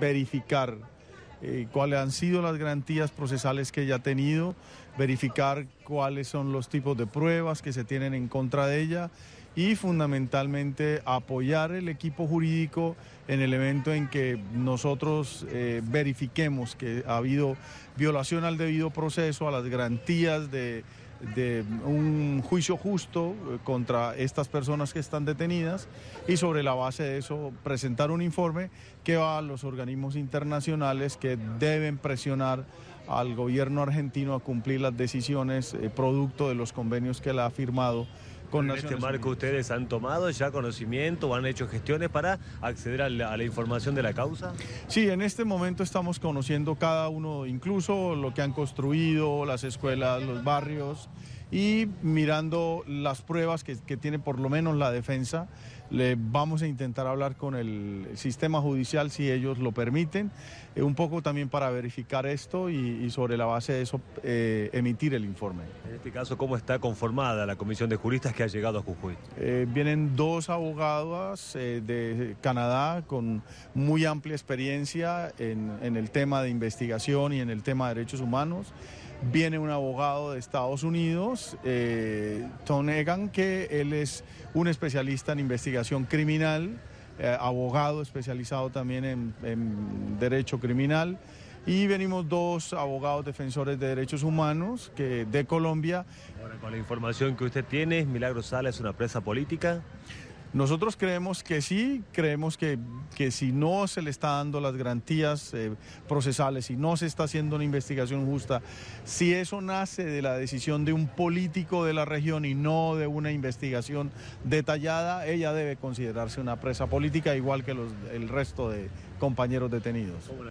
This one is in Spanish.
verificar eh, cuáles han sido las garantías procesales que ella ha tenido, verificar cuáles son los tipos de pruebas que se tienen en contra de ella y fundamentalmente apoyar el equipo jurídico en el evento en que nosotros eh, verifiquemos que ha habido violación al debido proceso, a las garantías de de un juicio justo eh, contra estas personas que están detenidas y sobre la base de eso presentar un informe que va a los organismos internacionales que deben presionar al gobierno argentino a cumplir las decisiones eh, producto de los convenios que él ha firmado con en este marco ustedes han tomado ya conocimiento o han hecho gestiones para acceder a la, información de la causa? Sí, en este momento estamos conociendo cada uno, incluso lo que han construido, las escuelas, los barrios y mirando las pruebas que, tiene por lo menos la defensa. Le vamos a intentar hablar con el sistema judicial si ellos lo permiten, eh, un poco también para verificar esto y, sobre la base de eso eh, emitir el informe. En este caso, ¿cómo está conformada la comisión de juristas? que ha llegado a Jujuy? Eh, vienen dos abogadas eh, de Canadá con muy amplia experiencia en, el tema de investigación y en el tema de derechos humanos viene un abogado de Estados Unidos, eh, Tom Egan, que él es un especialista en investigación criminal, eh, abogado especializado también en, en derecho criminal y venimos dos abogados defensores de derechos humanos que, de Colombia. Ahora, con la información que usted tiene, Milagro Sala es una presa política. Nosotros creemos que sí, creemos que, que si no se le está dando las garantías eh, procesales, si no se está haciendo una investigación justa, si eso nace de la decisión de un político de la región y no de una investigación detallada, ella debe considerarse una presa política igual que el resto de compañeros detenidos.